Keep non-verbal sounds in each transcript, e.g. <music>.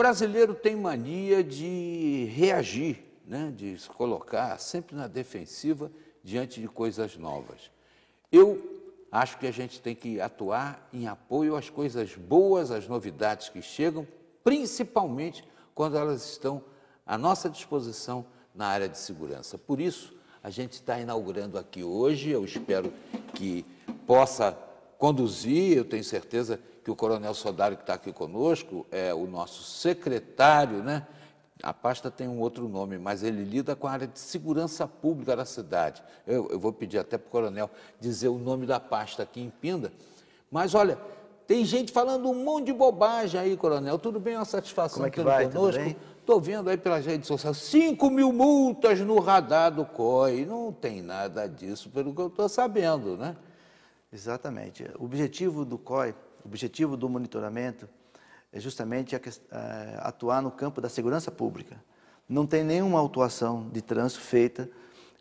brasileiro tem mania de reagir, né? de se colocar sempre na defensiva diante de coisas novas. Eu acho que a gente tem que atuar em apoio às coisas boas, às novidades que chegam, principalmente quando elas estão à nossa disposição na área de segurança. Por isso, a gente está inaugurando aqui hoje, eu espero que possa conduzir, eu tenho certeza que o Coronel Sodário, que está aqui conosco, é o nosso secretário, né? A pasta tem um outro nome, mas ele lida com a área de segurança pública da cidade. Eu, eu vou pedir até para o coronel dizer o nome da pasta aqui em Pinda. Mas olha, tem gente falando um monte de bobagem aí, coronel. Tudo bem? É uma satisfação Como é que vai? conosco. Estou vendo aí pelas redes sociais 5 mil multas no radar do COI. Não tem nada disso, pelo que eu estou sabendo, né? Exatamente. O objetivo do COI, o objetivo do monitoramento, é justamente é, atuar no campo da segurança pública. Não tem nenhuma autuação de trânsito feita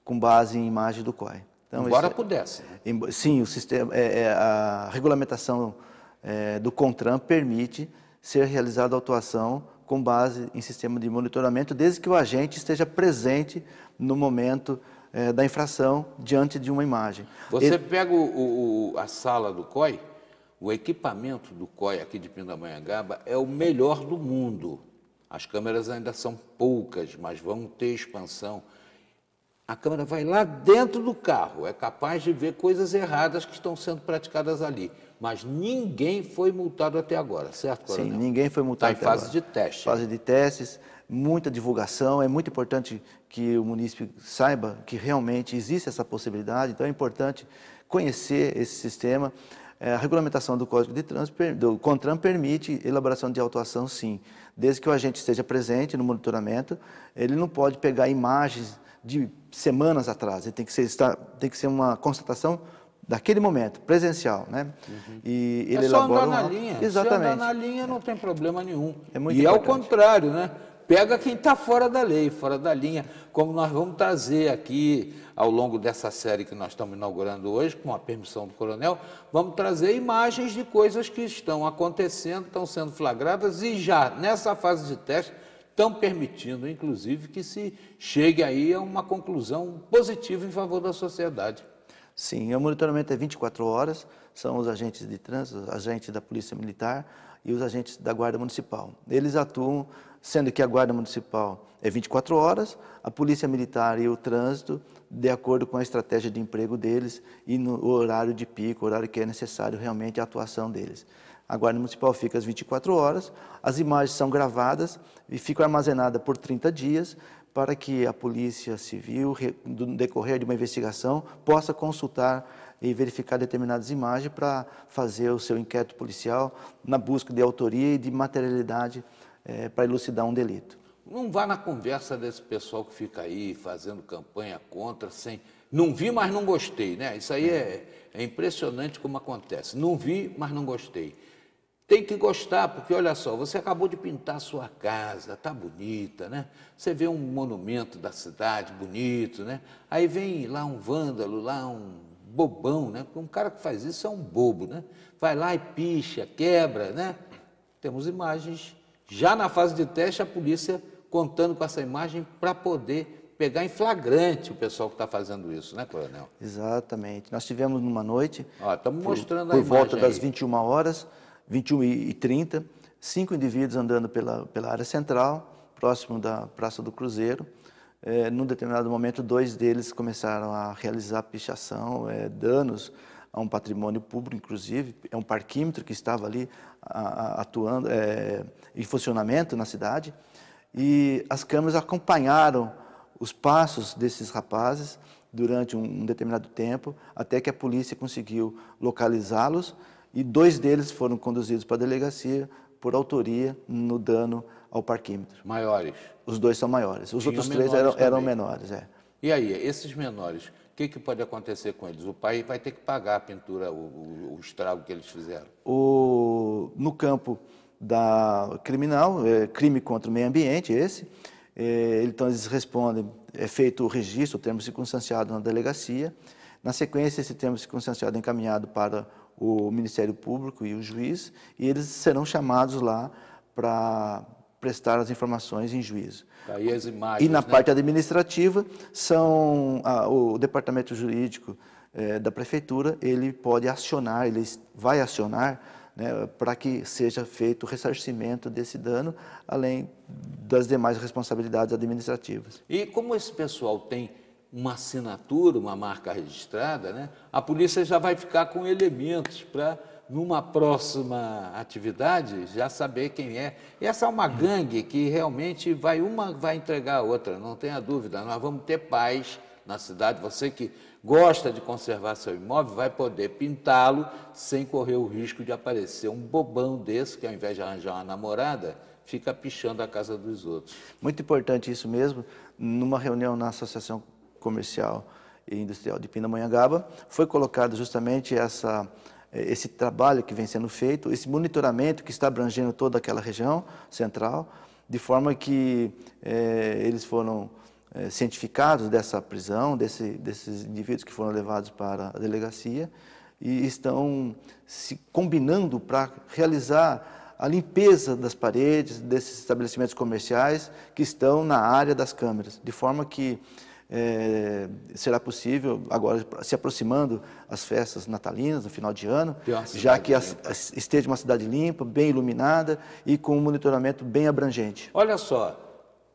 com base em imagem do COI. Então, Embora isso, é- pudesse. Né? Sim, o sistema, é, é, a regulamentação é, do CONTRAN permite ser realizada a autuação com base em sistema de monitoramento, desde que o agente esteja presente no momento é, da infração diante de uma imagem. Você Ele... pega o, o, a sala do COI, o equipamento do COI aqui de Pindamonhangaba é o melhor do mundo. As câmeras ainda são poucas, mas vão ter expansão. A câmera vai lá dentro do carro, é capaz de ver coisas erradas que estão sendo praticadas ali. Mas ninguém foi multado até agora, certo, Coronel? Sim, ninguém foi multado tá até agora. Está em fase de teste. Fase de testes muita divulgação, é muito importante que o munícipe saiba que realmente existe essa possibilidade, então é importante conhecer esse sistema. É, a regulamentação do Código de Trânsito, do CONTRAN, permite elaboração de autuação, sim. Desde que o agente esteja presente no monitoramento, ele não pode pegar imagens de semanas atrás, ele tem que ser, está, tem que ser uma constatação daquele momento, presencial, né? Uhum. E ele é só elabora andar na um... linha. Exatamente. Se andar na linha não tem problema nenhum. É muito e é importante. ao contrário, né? pega quem está fora da lei, fora da linha, como nós vamos trazer aqui ao longo dessa série que nós estamos inaugurando hoje, com a permissão do coronel, vamos trazer imagens de coisas que estão acontecendo, estão sendo flagradas e já nessa fase de teste estão permitindo, inclusive, que se chegue aí a uma conclusão positiva em favor da sociedade. Sim, o monitoramento é 24 horas, são os agentes de trânsito, agentes da Polícia Militar e os agentes da Guarda Municipal. Eles atuam sendo que a Guarda Municipal é 24 horas, a Polícia Militar e o Trânsito, de acordo com a estratégia de emprego deles e no horário de pico, horário que é necessário realmente a atuação deles. A Guarda Municipal fica às 24 horas, as imagens são gravadas e ficam armazenadas por 30 dias para que a Polícia Civil, no decorrer de uma investigação, possa consultar e verificar determinadas imagens para fazer o seu inquérito policial na busca de autoria e de materialidade é, para elucidar um delito. Não vá na conversa desse pessoal que fica aí fazendo campanha contra, sem. Não vi, mas não gostei, né? Isso aí é, é impressionante como acontece. Não vi, mas não gostei. Tem que gostar, porque olha só, você acabou de pintar a sua casa, tá bonita, né? Você vê um monumento da cidade bonito, né? Aí vem lá um vândalo, lá um bobão, né? Um cara que faz isso é um bobo, né? Vai lá e picha, quebra, né? Temos imagens já na fase de teste, a polícia contando com essa imagem para poder pegar em flagrante o pessoal que está fazendo isso, né, Coronel? Exatamente. Nós tivemos numa noite. Estamos mostrando por, a volta aí. das 21 horas, 21 e 30, cinco indivíduos andando pela, pela área central, próximo da Praça do Cruzeiro. É, num determinado momento, dois deles começaram a realizar pichação, é, danos a um patrimônio público, inclusive, é um parquímetro que estava ali atuando, é, em funcionamento na cidade, e as câmeras acompanharam os passos desses rapazes durante um, um determinado tempo, até que a polícia conseguiu localizá-los, e dois deles foram conduzidos para a delegacia por autoria no dano ao parquímetro. Maiores? Os dois são maiores. Os Tinha outros três eram, eram menores, é. E aí, esses menores, o que, que, pode acontecer com eles? O pai vai ter que pagar a pintura, o, o, o estrago que eles fizeram? O no, campo da criminal, é, crime contra o meio ambiente, esse. É, então, eles respondem, é feito o registro, o termo circunstanciado na delegacia. Na sequência, esse termo circunstanciado é encaminhado para o Ministério Público e o juiz, e eles serão chamados lá para prestar as informações em juízo. Tá, as imagens, e na né? parte administrativa, são a, o departamento jurídico é, da prefeitura, ele pode acionar, ele vai acionar né, para que seja feito o ressarcimento desse dano, além das demais responsabilidades administrativas. E como esse pessoal tem uma assinatura, uma marca registrada, né, a polícia já vai ficar com elementos para numa próxima atividade já saber quem é. Essa é uma hum. gangue que realmente vai uma vai entregar a outra, não tenha dúvida. Nós vamos ter paz na cidade, você que gosta de conservar seu imóvel, vai poder pintá-lo sem correr o risco de aparecer um bobão desse que, ao invés de arranjar uma namorada, fica pichando a casa dos outros. Muito importante isso mesmo. Numa reunião na Associação Comercial e Industrial de Pindamonhangaba, foi colocado justamente essa eh, esse trabalho que vem sendo feito, esse monitoramento que está abrangendo toda aquela região central, de forma que é, eles foram eh, cientificados dessa prisão, desse, desses indivíduos que foram levados para a delegacia e estão se combinando para realizar a limpeza das paredes desses estabelecimentos comerciais que estão na área das câmeras, de forma que é, será possível, agora se aproximando as festas natalinas, no final de ano, já que a, a, esteja uma cidade limpa, bem iluminada e com um monitoramento bem abrangente. Olha só,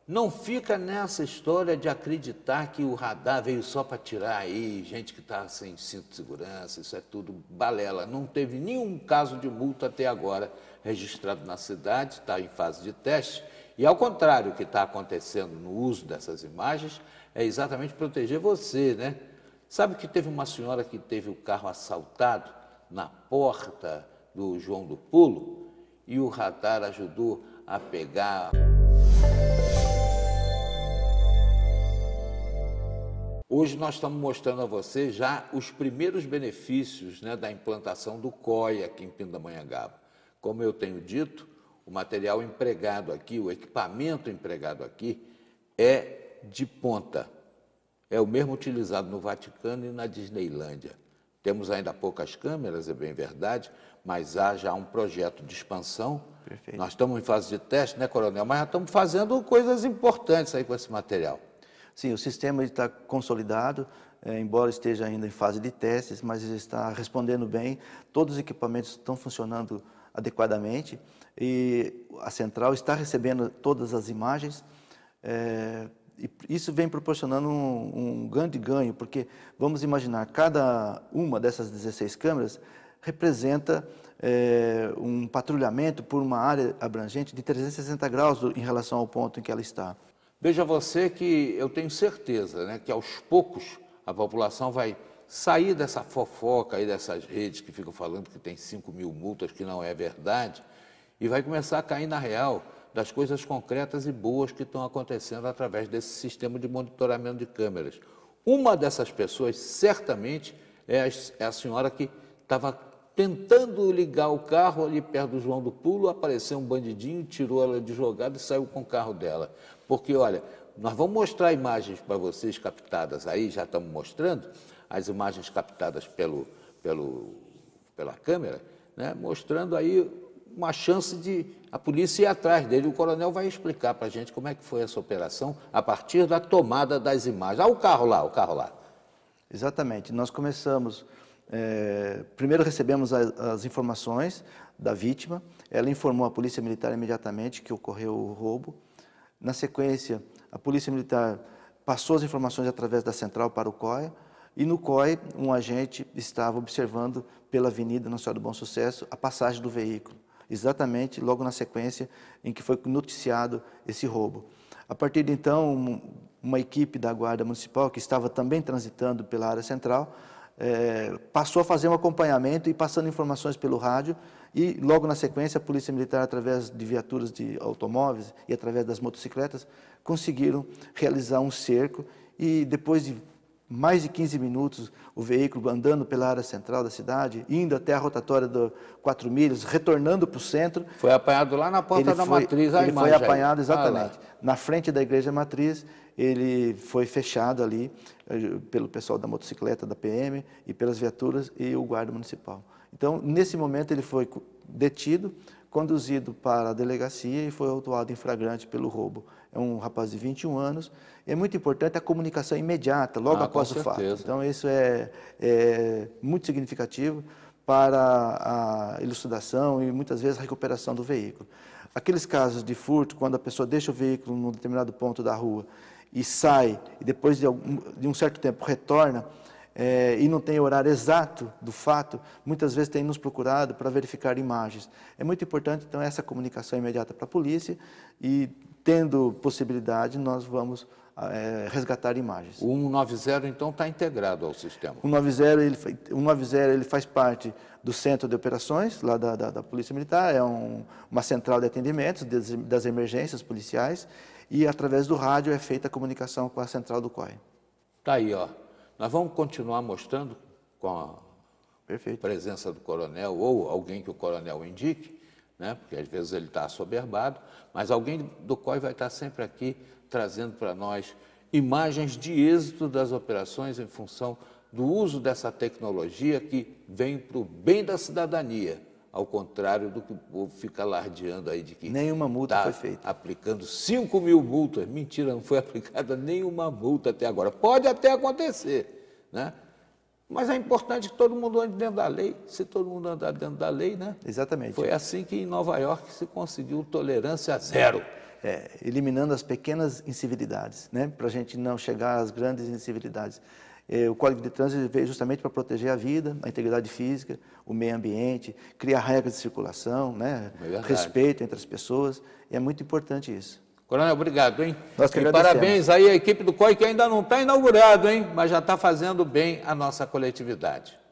não fica nessa história de acreditar que o radar veio só para tirar aí gente que está sem cinto de segurança, isso é tudo balela. Não teve nenhum caso de multa até agora registrado na cidade, está em fase de teste. E ao contrário, o que está acontecendo no uso dessas imagens é exatamente proteger você, né? Sabe que teve uma senhora que teve o carro assaltado na porta do João do Pulo e o radar ajudou a pegar. Hoje nós estamos mostrando a você já os primeiros benefícios né, da implantação do COI aqui em Pindamonhangaba. Como eu tenho dito, o material empregado aqui, o equipamento empregado aqui é de ponta. É o mesmo utilizado no Vaticano e na Disneylândia. Temos ainda poucas câmeras, é bem verdade, mas há já um projeto de expansão. Perfeito. Nós estamos em fase de teste, né, Coronel? Mas já estamos fazendo coisas importantes aí com esse material. Sim, o sistema está consolidado, é, embora esteja ainda em fase de testes, mas está respondendo bem. Todos os equipamentos estão funcionando adequadamente e a central está recebendo todas as imagens. É, e isso vem proporcionando um, um, grande ganho, porque vamos imaginar, cada uma dessas 16 câmeras representa é, um patrulhamento por uma área abrangente de 360 graus em relação ao ponto em que ela está. Veja você que eu tenho certeza né, que aos poucos a população vai sair dessa fofoca aí dessas redes que ficam falando que tem 5 mil multas, que não é verdade, e vai começar a cair na real das coisas concretas e boas que estão acontecendo através desse sistema de monitoramento de câmeras. Uma dessas pessoas, certamente, é a, é a senhora que estava Tentando ligar o carro ali perto do João do Pulo, apareceu um bandidinho, tirou ela de jogada e saiu com o carro dela. Porque, olha, nós vamos mostrar imagens para vocês captadas aí, já estamos mostrando as imagens captadas pelo, pelo, pela câmera, né? mostrando aí uma chance de a polícia ir atrás dele. O coronel vai explicar para a gente como é que foi essa operação a partir da tomada das imagens. Ah, o carro lá, o carro lá. Exatamente. Nós começamos é, primeiro recebemos as, as informações da vítima, ela informou a Polícia Militar imediatamente que ocorreu o roubo. Na sequência, a Polícia Militar passou as informações através da central para o COI, e no COI, um agente estava observando pela Avenida Nossa Senhora do Bom Sucesso a passagem do veículo, exatamente logo na sequência em que foi noticiado esse roubo. A partir de então, uma equipe da Guarda Municipal, que estava também transitando pela área central, é, passou a fazer um acompanhamento e passando informações pelo rádio. E logo na sequência, a Polícia Militar, através de viaturas de automóveis e através das motocicletas, conseguiram realizar um cerco. E depois de mais de 15 minutos o veículo andando pela área central da cidade, indo até a rotatória do Quatro Milhas, retornando para o centro. Foi apanhado lá na porta ele da foi, matriz, a Ele foi apanhado, exatamente. Ah, na frente da igreja matriz, ele foi fechado ali eh, pelo pessoal da motocicleta, da PM, e pelas viaturas e o guarda municipal. Então, nesse momento, ele foi detido, conduzido para a delegacia e foi autuado em flagrante pelo roubo é um rapaz de 21 anos. É muito importante a comunicação imediata, logo ah, após o fato. Então, isso é, é muito significativo para a elucidação e muitas vezes a recuperação do veículo. Aqueles casos de furto, quando a pessoa deixa o veículo num determinado ponto da rua e sai, e depois de, algum, de um certo tempo retorna, é, e não tem horário exato do fato, muitas vezes tem nos procurado para verificar imagens. É muito importante, então, essa comunicação imediata para a polícia e, tendo possibilidade, nós vamos ah, é, resgatar imagens. O 190, então, está integrado ao sistema? O 190, ele, o 190 ele faz parte do Centro de Operações, lá da, da, da Polícia Militar, é um, uma central de atendimentos das, das emergências policiais e, através do rádio, é feita a comunicação com a central do COI. Está aí, ó. Nós vamos continuar mostrando com a Perfeito. presença do coronel ou alguém que o coronel indique, né? porque às vezes ele está soberbado, mas alguém do COI vai estar tá sempre aqui trazendo para nós imagens de êxito das operações em função do uso dessa tecnologia que vem para o bem da cidadania ao contrário do que o povo fica alardeando aí de que. Nenhuma multa tá foi feita. Aplicando 5 mil multas. Mentira, não foi <laughs> aplicada nenhuma multa até agora. Pode até acontecer, né? Mas é importante que todo mundo ande dentro da lei. Se todo mundo andar dentro da lei, né? Exatamente. Foi assim que em Nova York se conseguiu tolerância zero é, eliminando as pequenas incivilidades, né? para a gente não chegar às grandes incivilidades. É, o Código de Trânsito veio justamente para proteger a vida, a integridade física, o meio ambiente, criar regras de circulação, né? É respeito entre as pessoas. E é muito importante isso. Coronel, obrigado, hein? Nós que e parabéns aí à equipe do COI que ainda não está inaugurado, hein? Mas já está fazendo bem a nossa coletividade.